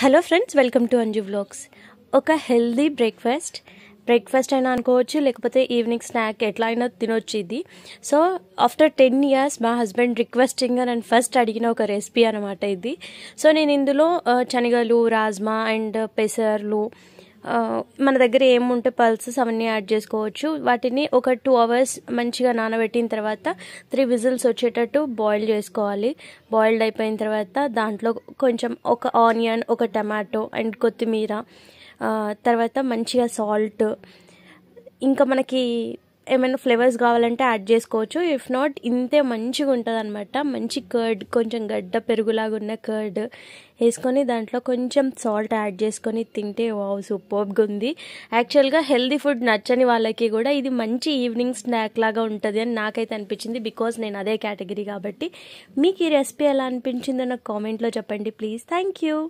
hello friends welcome to Anju blogs ఒక healthy breakfast breakfast అయినా అనుకోవచ్చు లేకపోతే ఈవినింగ్ స్నాక్ ఎట్లా అయినా తినొచ్చు ఇది సో ఆఫ్టర్ టెన్ ఇయర్స్ మా హస్బెండ్ రిక్వెస్టింగ్గా నేను ఫస్ట్ అడిగిన ఒక రెసిపీ అనమాట ఇది సో నేను ఇందులో శనగలు రాజ్మా అండ్ పెసర్లు మన దగ్గర ఏముంటే పల్సెస్ అవన్నీ యాడ్ చేసుకోవచ్చు వాటిని ఒక టూ అవర్స్ మంచిగా నానబెట్టిన తర్వాత త్రీ విజిల్స్ వచ్చేటట్టు బాయిల్ చేసుకోవాలి బాయిల్డ్ అయిపోయిన తర్వాత దాంట్లో కొంచెం ఒక ఆనియన్ ఒక టమాటో అండ్ కొత్తిమీర తర్వాత మంచిగా సాల్ట్ ఇంకా మనకి ఏమైనా ఫ్లేవర్స్ కావాలంటే యాడ్ చేసుకోవచ్చు ఇఫ్ నాట్ ఇంతే మంచిగా ఉంటుంది అనమాట మంచి కర్డ్ కొంచెం గడ్డ పెరుగులాగా ఉన్న కర్డ్ వేసుకొని దాంట్లో కొంచెం సాల్ట్ యాడ్ చేసుకొని తింటే వావ్ సూపర్గా ఉంది యాక్చువల్గా హెల్దీ ఫుడ్ నచ్చని వాళ్ళకి కూడా ఇది మంచి ఈవినింగ్ స్నాక్ లాగా ఉంటుంది అని నాకైతే అనిపించింది బికాస్ నేను అదే కేటగిరీ కాబట్టి మీకు ఈ రెసిపీ ఎలా అనిపించిందో నాకు కామెంట్లో చెప్పండి ప్లీజ్ థ్యాంక్ యూ